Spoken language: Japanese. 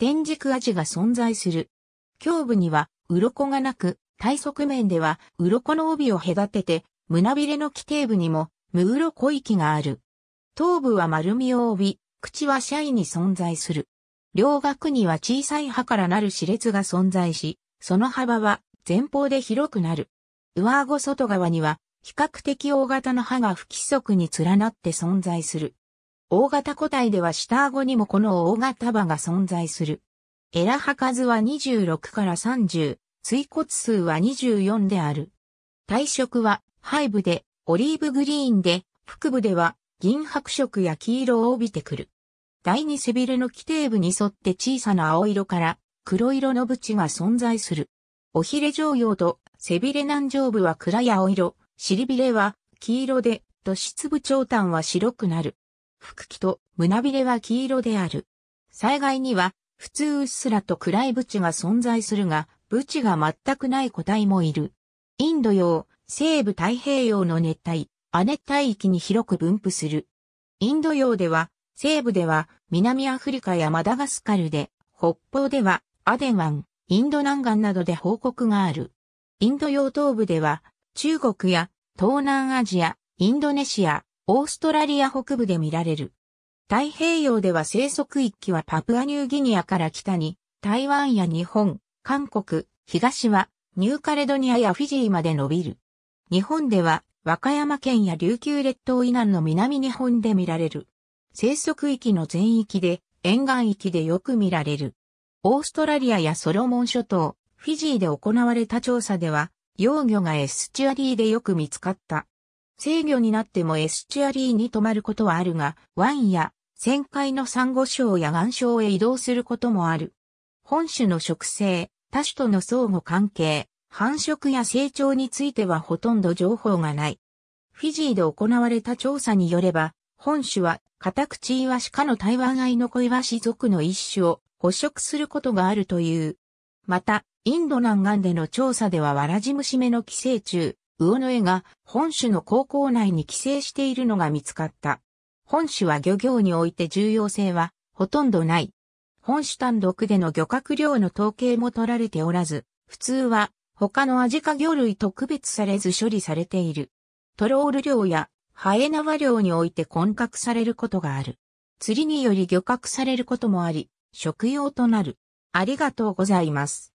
天竺アジが存在する。胸部には鱗がなく、体側面では鱗の帯を隔てて、胸びれの基底部にも無鱗域がある。頭部は丸みを帯び、口はシャイに存在する。両額には小さい歯からなる歯列が存在し、その幅は前方で広くなる。上顎外側には比較的大型の歯が不規則に連なって存在する。大型個体では下顎にもこの大型歯が存在する。エラ歯数は26から30、椎骨数は24である。体色は背部でオリーブグリーンで、腹部では銀白色や黄色を帯びてくる。第二背びれの基底部に沿って小さな青色から黒色の縁が存在する。おひれ上葉と背びれ南上部は暗い青色、尻びれは黄色で、土質部長端は白くなる。腹気と胸びれは黄色である。災害には、普通うっすらと暗いブチが存在するが、ブチが全くない個体もいる。インド洋、西部太平洋の熱帯、亜熱帯域に広く分布する。インド洋では、西部では南アフリカやマダガスカルで、北方ではアデン湾、インド南岸などで報告がある。インド洋東部では中国や東南アジア、インドネシア、オーストラリア北部で見られる。太平洋では生息域はパプアニューギニアから北に、台湾や日本、韓国、東はニューカレドニアやフィジーまで伸びる。日本では和歌山県や琉球列島以南の南日本で見られる。生息域の全域で、沿岸域でよく見られる。オーストラリアやソロモン諸島、フィジーで行われた調査では、幼魚がエスチュアリーでよく見つかった。制御になってもエスチュアリーに止まることはあるが、湾や旋回の珊瑚礁や岩礁へ移動することもある。本種の植生、他種との相互関係、繁殖や成長についてはほとんど情報がない。フィジーで行われた調査によれば、本種はカタクチイワシ科の台湾アイノコイワシ属の一種を捕食することがあるという。また、インド南岸での調査ではワラジムシメの寄生虫、魚の絵が本種の高校内に寄生しているのが見つかった。本種は漁業において重要性はほとんどない。本種単独での漁獲量の統計も取られておらず、普通は他のアジカ魚類と区別されず処理されている。トロール漁やハエナワ漁において混獲されることがある。釣りにより漁獲されることもあり、食用となる。ありがとうございます。